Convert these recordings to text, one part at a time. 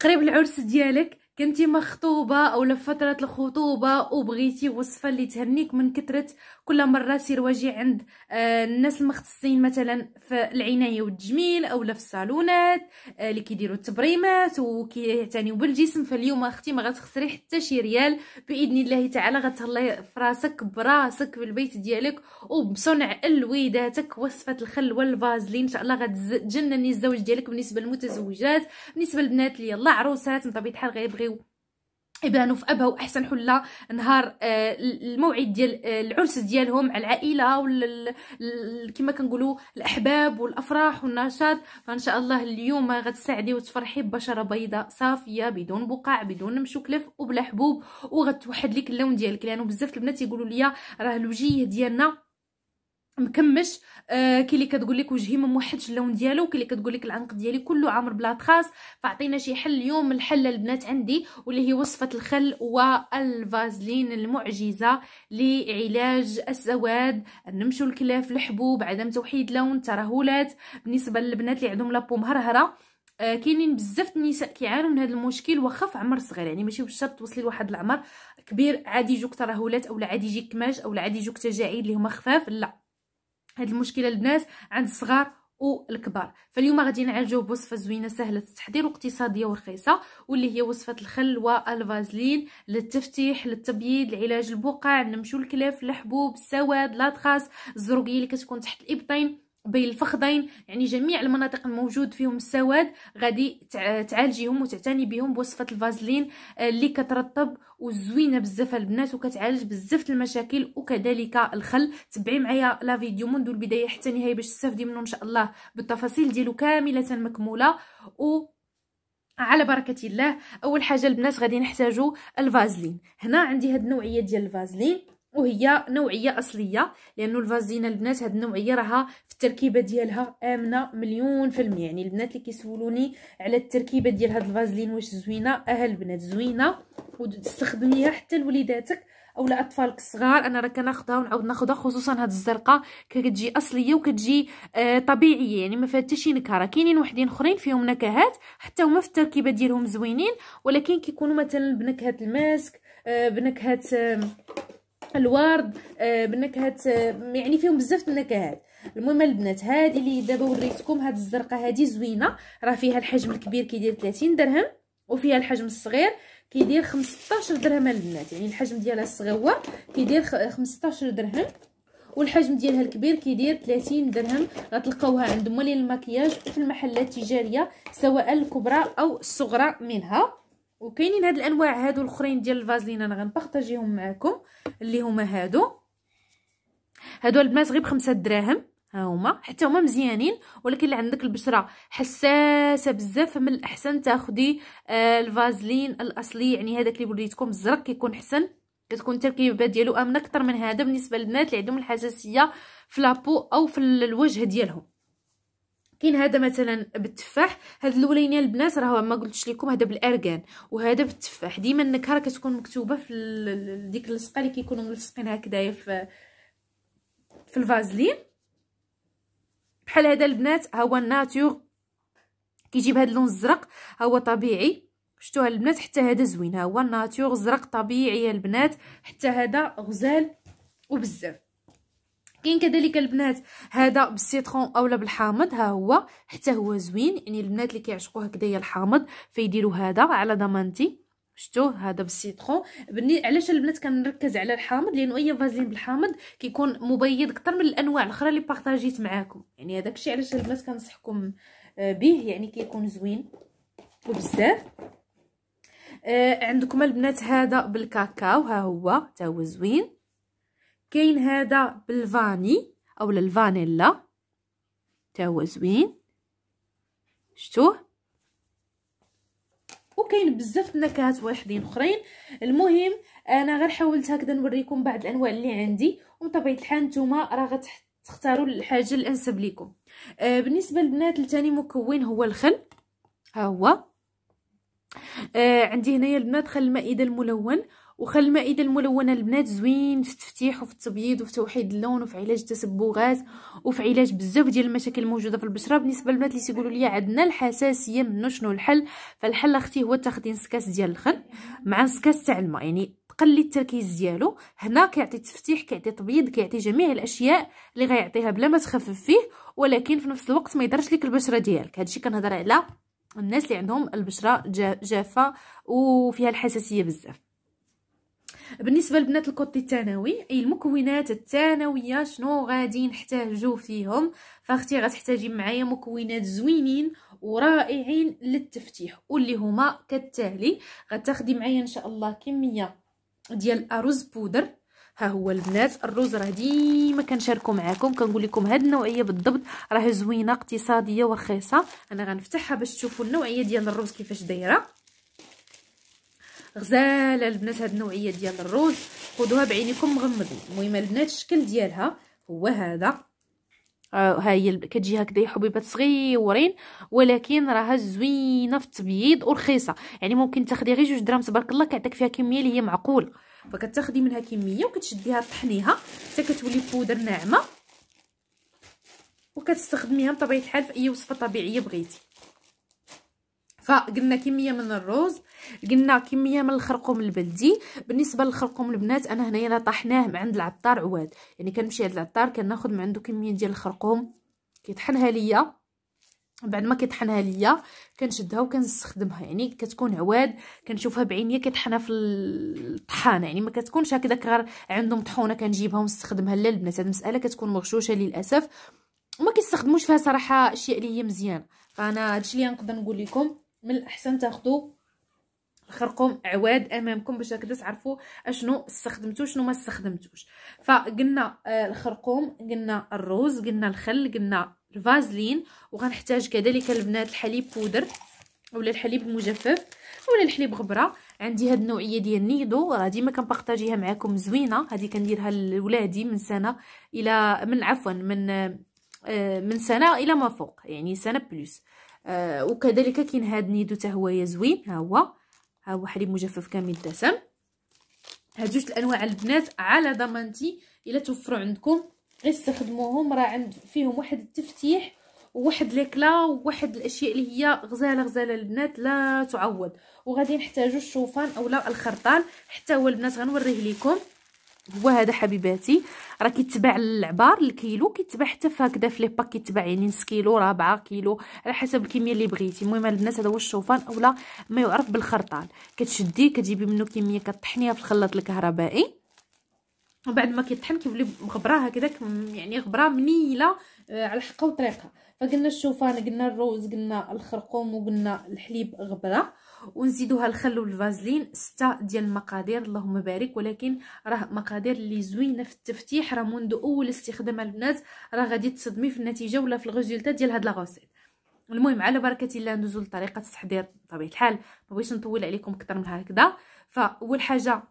قريب العرس ديالك كنتي مخطوبه او لفتره الخطوبه وبغيتي وصفه اللي تهنيك من كثره كل مره سير واجي عند آه، الناس المختصين مثلا في العنايه والتجميل او في الصالونات آه، اللي كيديروا التبريمات وكيعتنيوا بالجسم فاليوم اختي ما غتخسري حتى شي ريال باذن الله تعالى غتهلاي فراسك براسك البيت ديالك وبصنع الويداتك وصفه الخل والفازلين ان شاء الله غتجنني الزوج ديالك بالنسبه للمتزوجات بالنسبه للبنات اللي يلا عروسات بطبيعه الحال غيبغي يبانوا في ابها واحسن حله نهار آه، الموعد ديال آه، العرس ديالهم مع العائله ولا كما كنقولوا الاحباب والافراح والنشاط فان شاء الله اليوم غتساعدي وتفرحي ببشره بيضاء صافيه بدون بقع بدون مشوكلف وبلا حبوب وغتوحد لك اللون ديالك لانه يعني بزاف البنات يقولوا لي راه الوجيه ديالنا مكمش آه، كي اللي كتقول لك وجهي ما موحدش اللون ديالو كي اللي كتقول لك العنق ديالي كله عامر بلا تخاص فعطينا شي حل اليوم الحل البنات عندي واللي هي وصفه الخل والفازلين المعجزه لعلاج السواد نمشوا الكلاف الحبوب عدم توحيد لون ترهلات بالنسبه للبنات اللي عندهم لابو مهرهره آه، كاينين بزاف النساء كيعانوا من هذا المشكل واخا في عمر صغير يعني ماشي بالشرط توصلي لواحد العمر كبير عادي يجوك ترهلات اولا عادي يجيك كماش اولا عادي يجوك تجاعيد اللي هما خفاف لا هاد المشكله البنات عند الصغار والكبار فاليوم غادي نعالجوه بوصفه زوينه سهله التحضير واقتصاديه ورخيصه واللي هي وصفه الخل والفازلين للتفتيح للتبييض لعلاج البقع نمشو الكلاف الحبوب السواد لاطخاس الزروقيه اللي كتكون تحت الابطين بين يعني جميع المناطق الموجود فيهم السواد غادي تعالجيهم وتعتني بهم بوصفه الفازلين آه، اللي كترطب وزوينه بزاف البنات وكتعالج بزاف المشاكل وكذلك الخل تبعي معايا لا فيديو منذ البدايه حتى النهايه باش تستافدي منه ان شاء الله بالتفاصيل ديالو كامله مكموله و على بركه الله اول حاجه البنات غادي نحتاجو الفازلين هنا عندي هاد النوعيه ديال الفازلين وهي نوعيه اصليه لانه الفازينا البنات هاد النوعيه راها في التركيبه ديالها امنه مليون في المية يعني البنات اللي كيسولوني على التركيبه ديال هاد الفازلين واش زوينه اه البنات زوينه وتستخدميها حتى لوليداتك اولا اطفالك الصغار انا راه كناخذها ونعاود ناخذها خصوصا هاد الزرقاء كتجي اصليه وكتجي آه طبيعيه يعني ما فيها حتى شي نكهه راه كاينين وحدين اخرين فيهم نكهات حتى هما في التركيبه ديالهم زوينين ولكن كيكونوا مثلا بنكهه الماسك آه بنكهه آه الورد آه،, آه يعني فيهم بزاف النكهات المهم البنات هذه اللي دابا وريتكم هاد الزرقاء هذه زوينه راه فيها الحجم الكبير كيدير 30 درهم وفيها الحجم الصغير كيدير 15 درهم البنات يعني الحجم ديالها الصغير كيدير 15 درهم والحجم ديالها الكبير كيدير 30 درهم غتلقاوها عند موالين المكياج وفي المحلات التجاريه سواء الكبرى او الصغرى منها وكاينين هاد الانواع هادو الاخرين ديال الفازلين انا غنبارطاجيهم معكم اللي هما هادو هادو البنات غير بخمسة دراهم ها هما حتى هما مزيانين ولكن اللي عندك البشره حساسه بزاف من الاحسن تاخدي آه الفازلين الاصلي يعني هذاك اللي وريتكم الزرق كيكون حسن كتكون التركيبه ديالو امنه اكثر من هذا بالنسبه للبنات اللي عندهم الحساسيه في لابو او في الوجه ديالهم كاين هذا مثلا بالتفاح هاد الاولانيه البنات راه ما قلتش لكم هذا بالارغان وهذا بالتفاح ديما النكهه كتكون مكتوبه في ديك اللصقه اللي كيكونوا ملصقين هكذايا في في الفازلين بحال هذا البنات ها هو الناتور كيجيب هذا اللون الزرق ها هو طبيعي شفتوا البنات حتى هذا زوين ها هو الناتور زرق طبيعي البنات حتى هذا غزال وبزاف كاين كذلك البنات هذا بالسيترون اولا بالحامض ها هو حتى هو زوين يعني البنات اللي كيعشقوا هكذايا الحامض فيديروا هذا على ضمانتي شتوه هذا بالسيترون بني علاش البنات كنركز على الحامض لانه اي فازلين بالحامض كيكون مبيض اكثر من الانواع الاخرى اللي بارطاجيت معاكم يعني هذاك الشيء علاش البنات كنصحكم آه، به يعني كيكون زوين وبزاف آه عندكم البنات هذا بالكاكاو ها هو حتى هو زوين كاين هذا بالفاني او الفانيلا تا هو زوين شفتوه وكاين بزاف النكهات واحدين اخرين المهم انا غير حاولت هكذا نوريكم بعض الانواع اللي عندي وطبيعه الحال نتوما راه غتختاروا الحاجه الانسب لكم آه بالنسبه للبنات الثاني مكون هو الخل ها هو آه عندي هنايا البنات خل المائده الملون وخا المائده الملونه البنات زوين في التفتيح وفي التبييض وفي توحيد اللون وفي علاج التسبغات وفي علاج بزاف ديال المشاكل الموجوده في البشره بالنسبه للبنات اللي تيقولوا لي عندنا الحساسيه منو شنو الحل فالحل اختي هو تاخدين سكاس ديال الخل مع سكاس تاع الماء يعني تقلي التركيز ديالو هنا كيعطي التفتيح كيعطي تبييض كيعطي جميع الاشياء اللي غيعطيها بلا ما تخفف فيه ولكن في نفس الوقت ما يضرش لك البشره ديالك هادشي كنهضر على الناس اللي عندهم البشره جافه وفيها الحساسيه بزاف بالنسبه لبنات الكوتي الثانوي اي المكونات الثانويه شنو غادي نحتاجو فيهم فاختي غتحتاجي معايا مكونات زوينين ورائعين للتفتيح واللي هما كالتالي غتاخدي معايا ان شاء الله كميه ديال الارز بودر ها هو البنات الرز راه ديما كنشاركو معاكم كنقول لكم هاد النوعيه بالضبط راه زوينه اقتصاديه ورخيصه انا غنفتحها باش تشوفوا النوعيه ديال الرز كيفاش دايره غزاله البنات هاد النوعيه ديال الروز خذوها بعينيكم مغمضين المهم البنات الشكل ديالها هو هذا آه، ها هي كتجي هكذا حبيبات صغيورين ولكن راها زوينه في التبييض ورخيصه يعني ممكن تاخدي غير جوج درهم تبارك الله كيعطيك فيها كميه اللي هي معقوله فكتاخدي منها كميه وكتشديها طحنيها حتى كتولي بودر ناعمه وكتستخدميها بطبيعه الحال في اي وصفه طبيعيه بغيتي فقلنا كميه من الرز قلنا كميه من الخرقوم البلدي بالنسبه للخرقوم البنات انا هنايا طحناه عند العطار عواد يعني كنمشي عند العطار كناخذ من عنده كميه ديال الخرقوم كيطحنها ليا بعد ما كيطحنها ليا كنشدها وكنستخدمها يعني كتكون عواد كنشوفها بعينيا كيطحنها في الطحانه يعني ما كتكونش هكذاك غير عندهم طحونه كنجيبها ونستخدمها لا البنات هاد المساله كتكون مغشوشه للاسف وما كيستخدموش فيها صراحه اشياء اللي هي مزيانه فانا هادشي اللي نقدر نقول لكم من الاحسن تاخذوا خرقوم عواد امامكم باش هكذا تعرفوا اشنو استخدمتو شنو ما استخدمتوش فقلنا آه، الخرقوم قلنا الروز قلنا الخل قلنا الفازلين وغنحتاج كذلك البنات الحليب بودر ولا الحليب المجفف ولا الحليب غبره عندي هاد النوعيه ديال نيدو راه ديما كنبارطاجيها معاكم زوينه هذه كنديرها لولادي من سنه الى من عفوا من آه، من سنه الى ما فوق يعني سنه بلس آه وكذلك كاين هاد نيدو حتى هو زوين ها هو ها هو حليب مجفف كامل الدسم هاد جوج الانواع البنات على ضمانتي الا توفروا عندكم غير استخدموهم راه عند فيهم واحد التفتيح وواحد ليكلا وواحد الاشياء اللي هي غزاله غزاله البنات لا تعوض وغادي نحتاجو الشوفان اولا الخرطان حتى هو البنات غنوريه لكم هو هذا حبيباتي راه كيتباع العبار الكيلو كيتباع حتى فهكذا في لي باك كيتباع يعني نص كيلو ربعة كيلو على حسب الكميه اللي بغيتي المهم البنات هذا هو الشوفان اولا ما يعرف بالخرطان كتشديه كتجيبي منه كميه كطحنيها في الخلاط الكهربائي وبعد ما كيطحن كيولي مغبره هكداك يعني غبره منيله آه، على حقها طريقها فقلنا الشوفان قلنا الروز قلنا الخرقوم وقلنا الحليب غبره ونزيدوها الخل والفازلين ستة ديال المقادير اللهم بارك ولكن راه مقادير اللي زوينه في التفتيح راه منذ اول استخدام البنات راه غادي تصدمي في النتيجه ولا في الريزولتا ديال هاد لاغوسيت المهم على بركه الله ندوزو لطريقه التحضير بطبيعه الحال ما بغيتش نطول عليكم اكثر من هكذا فاول حاجه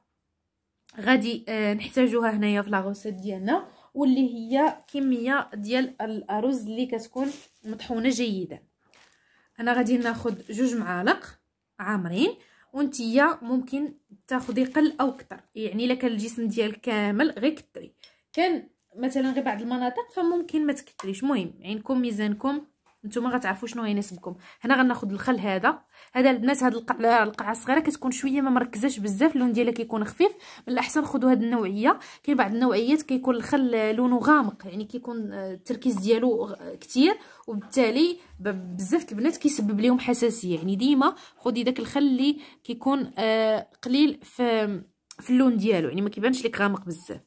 غادي آه، نحتاجوها هنايا في لاغوسيت ديالنا واللي هي كميه ديال الارز اللي كتكون مطحونه جيدا انا غادي ناخذ جوج معالق عامرين وانتيا ممكن تاخدي قل او كتر يعني الا كان الجسم ديالك كامل غير كتري كان مثلا غير بعض المناطق فممكن ما تكثريش المهم عينكم ميزانكم نتوما غتعرفوا شنو غيناسبكم هنا غناخذ الخل هذا هذا البنات هاد القع القعه الصغيره كتكون شويه ما مركزاش بزاف اللون ديالها كيكون خفيف من الاحسن خذوا هاد النوعيه كاين بعض النوعيات كيكون الخل لونه غامق يعني كيكون آه، التركيز ديالو كتير وبالتالي بزاف البنات كيسبب لهم حساسيه يعني ديما خدي داك الخل اللي كيكون آه، قليل في في اللون ديالو يعني ما كيبانش لك غامق بزاف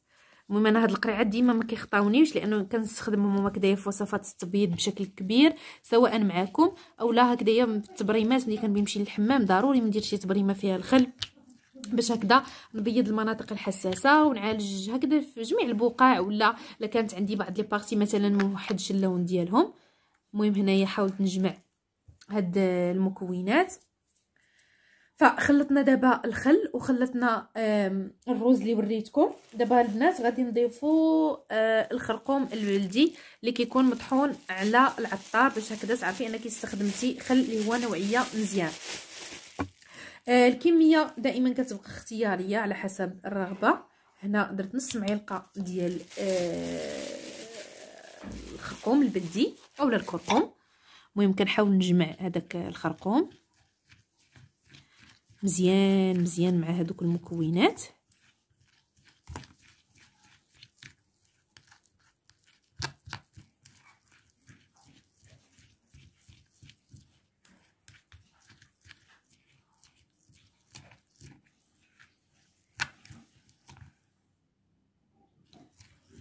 المهم انا هاد القريعات ديما ما كيخطاونيش لانه كنستخدمهم هما كدايا في وصفات التبييض بشكل كبير سواء معاكم اولا هكدايا في التبريمات ملي كنمشي للحمام ضروري مندير ندير شي تبريمه فيها الخل باش هكذا نبيض المناطق الحساسه ونعالج هكذا في جميع البقاع ولا الا كانت عندي بعض لي بارتي مثلا ما وحدش اللون ديالهم المهم هنايا حاولت نجمع هاد المكونات فخلطنا دابا الخل وخلطنا الروز اللي وريتكم دابا البنات غادي نضيفوا آه، الخرقوم البلدي اللي كيكون مطحون على العطار باش هكذا تعرفي انك استخدمتي خل اللي هو نوعيه مزيان آه، الكميه دائما كتبقى اختياريه على حسب الرغبه هنا درت نص معلقه ديال آه، الخرقوم البلدي اولا الكركم المهم كنحاول نجمع هذاك الخرقوم مزيان مزيان مع هذوك المكونات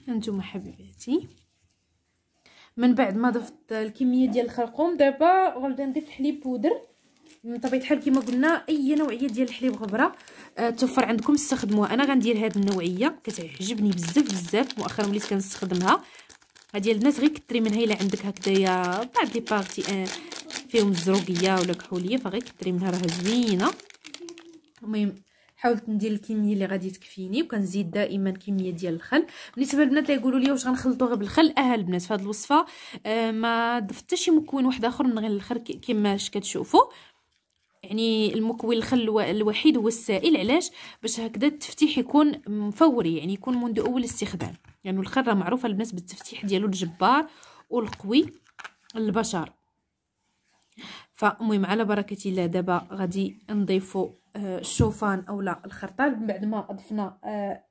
هانتوما حبيباتي من بعد ما ضفت الكميه ديال الخرقوم دابا غنبدا نضيف حليب بودر من طبيعه الحال كما قلنا اي نوعيه ديال الحليب غبره آه توفر عندكم استخدموها انا غندير هذه النوعيه كتعجبني بزاف بزاف مؤخرا وليت كنستخدمها هذه البنات غير كثري منها الا عندك هكذايا بعض لي بارتي آه، فيهم الزروقيه ولا كحوليه فغير كثري منها راه زوينه المهم حاولت ندير الكميه اللي غادي تكفيني وكنزيد دائما كميه ديال الخل بالنسبه للبنات اللي يقولوا لي واش غنخلطو غير بالخل اه البنات في هذه الوصفه آه ما ضفت حتى شي مكون واحد اخر من غير الخل كما كتشوفوا يعني المكون الخل الوحيد هو السائل علاش باش هكذا التفتيح يكون مفوري يعني يكون منذ اول استخدام يعني الخرة معروفة بالنسبة بالتفتيح ديالو الجبار والقوي للبشر فالمهم على بركة الله دابا غادي نضيفو آه، الشوفان اولا الخرطال من بعد ما ضفنا آه،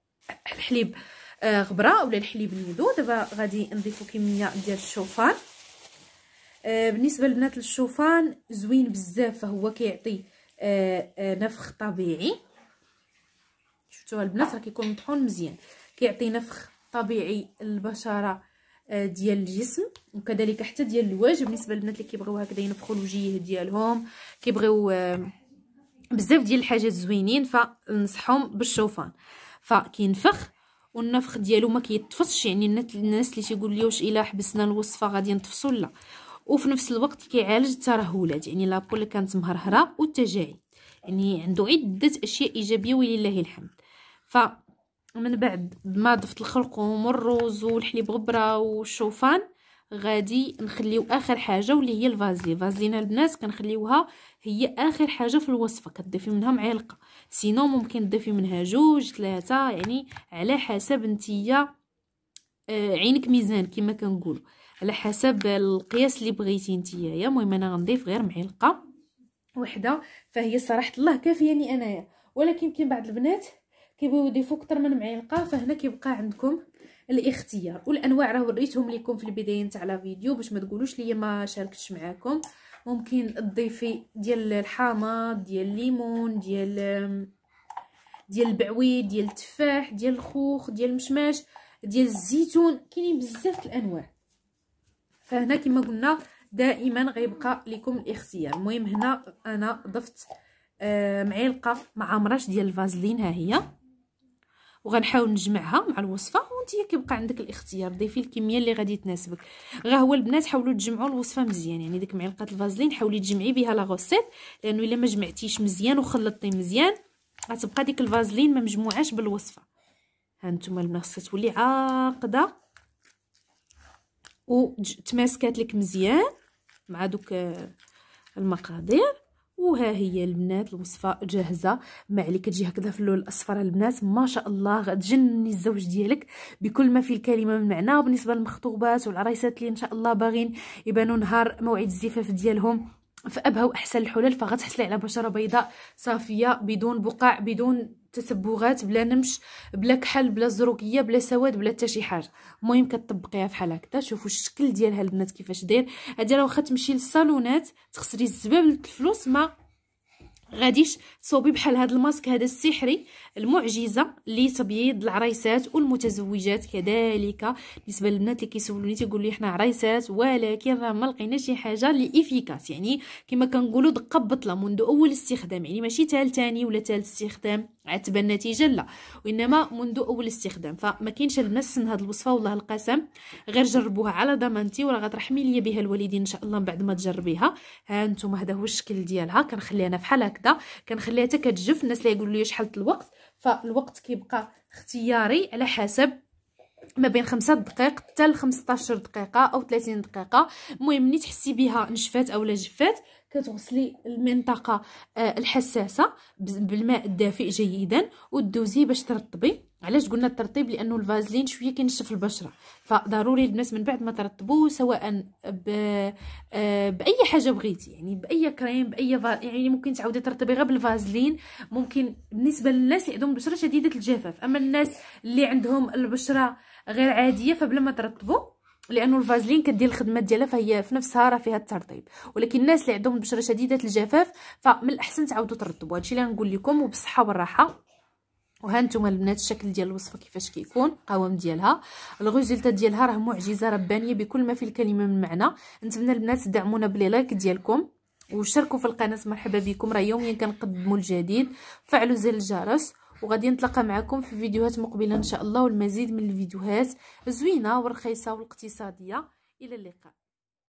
الحليب آه، غبره اولا الحليب النيدو دابا غادي نضيفو كميه ديال الشوفان آه، بالنسبه لبنات الشوفان زوين بزاف فهو كيعطي آه، آه، نفخ طبيعي شفتوا البنات راه كيكون مطحون مزيان كيعطي نفخ طبيعي للبشره ديال الجسم وكذلك حتى ديال الوجه بالنسبه للبنات اللي كيبغيو هكذا ينفخوا الوجيه ديالهم كيبغيو بزاف ديال الحاجات زوينين فنصحهم بالشوفان فكينفخ والنفخ ديالو ما كيتفصش يعني الناس اللي تيقول لي واش الا حبسنا الوصفه غادي نتفصل لا وفي نفس الوقت كيعالج الترهلات يعني لابو اللي كانت مهرهره والتجاعيد يعني عنده عده اشياء ايجابيه ولله الحمد ف من بعد ما ضفت الخرقوم والروز والحليب غبره والشوفان غادي نخليو اخر حاجه واللي هي الفازلي فازلينا البنات كنخليوها هي اخر حاجه في الوصفه كتضيفي منها معلقه سينو ممكن تضيفي منها جوج ثلاثه يعني على حسب نتيا آه، عينك ميزان كما كنقولوا على حسب القياس اللي بغيتي نتيايا المهم انا غنضيف غير معلقه وحده فهي صراحه الله كافياني انايا ولكن كاين بعض البنات كيبغيو يضيفوا اكثر من معلقه فهنا كيبقى عندكم الاختيار والانواع راه وريتهم لكم في البدايه نتاع لا فيديو باش ما تقولوش لي ما شاركتش معاكم ممكن تضيفي ديال الحامض ديال الليمون ديال ديال البعويد ديال التفاح ديال الخوخ ديال المشماش ديال الزيتون كاينين بزاف الانواع فهنا كما قلنا دائما غيبقى لكم الاختيار المهم هنا انا ضفت آه مع مرش ديال الفازلين ها هي وغنحاول نجمعها مع الوصفه وانت كيبقى عندك الاختيار ضيفي الكميه اللي غادي تناسبك غا هو البنات حاولوا تجمعوا الوصفه مزيان يعني ديك معلقه الفازلين حاولي تجمعي بها لا غوسيت لانه الا ما جمعتيش مزيان وخلطتي مزيان غتبقى ديك الفازلين ما مجموعاش بالوصفه ها نتوما البنات تولي عاقده وتماسكات لك مزيان مع دوك آه، المقادير وها هي البنات الوصفه جاهزه ما عليك تجي هكذا في اللون الاصفر البنات ما شاء الله غتجنني الزوج ديالك بكل ما في الكلمه من معنى وبالنسبه للمخطوبات والعرايسات اللي ان شاء الله باغين يبانوا نهار موعد الزفاف ديالهم فابهى واحسن الحلل فغتحصلي على بشره بيضاء صافيه بدون بقع بدون تسبغات بلا نمش بلا كحل بلا زروكيه بلا سواد بلا حتى شي حاجه المهم كتطبقيها فحال هكا شوفوا الشكل ديالها البنات كيفاش داير هادي راه واخا تمشي للصالونات تخسري الزباب الفلوس ما غاديش تصوبي بحال هذا الماسك هذا السحري المعجزه لتبييض تبيض العريسات والمتزوجات كذلك بالنسبه للبنات اللي كيسولوني تيقول لي حنا عريسات ولكن راه ما لقينا شي حاجه اللي افيكاس يعني كما كنقولوا دقه بطله منذ اول استخدام يعني ماشي ثالث ثاني ولا ثالث استخدام تبان النتيجة لا وإنما منذ أول استخدام فما كاينش الناس من هذه الوصفة والله القسم غير جربوها على ضمانتي ولا غترحمي ليا بها الوالدين إن شاء الله من بعد ما تجربيها ها انتم هذا هو الشكل ديالها كنخليها أنا بحال هكذا كنخليها حتى كتجف الناس اللي يقولوا لي شحال الوقت فالوقت كيبقى اختياري على حسب ما بين 5 دقائق حتى ل 15 دقيقه او 30 دقيقه المهم ملي تحسي بها نشفات اولا جفات كتغسلي المنطقه آه، الحساسه بالماء الدافئ جيدا ودوزي باش ترطبي علاش قلنا الترطيب لانه الفازلين شويه كينشف البشره فضروري البنات من بعد ما ترطبوا سواء آه، باي حاجه بغيتي يعني باي كريم باي فا... يعني ممكن تعاودي ترطبي غير بالفازلين ممكن بالنسبه للناس اللي عندهم بشره شديده الجفاف اما الناس اللي عندهم البشره غير عاديه فبلا ما ترطبوا لانه الفازلين كدير الخدمه ديالها فهي في نفسها راه فيها الترطيب ولكن الناس اللي عندهم البشره شديده الجفاف فمن الاحسن تعاودوا ترطبوا هادشي اللي غنقول لكم وبالصحه والراحه وها نتوما البنات الشكل ديال الوصفه كيفاش كيكون القوام ديالها الغوزيلتا ديالها راه معجزه ربانيه بكل ما في الكلمه من معنى نتمنى البنات تدعمونا بلي لايك ديالكم وشاركوا في القناه مرحبا بكم راه يوميا كنقدموا الجديد فعلوا زر الجرس وغادي نتلاقى معكم في فيديوهات مقبله ان شاء الله والمزيد من الفيديوهات الزوينه ورخيصه والاقتصاديه الى اللقاء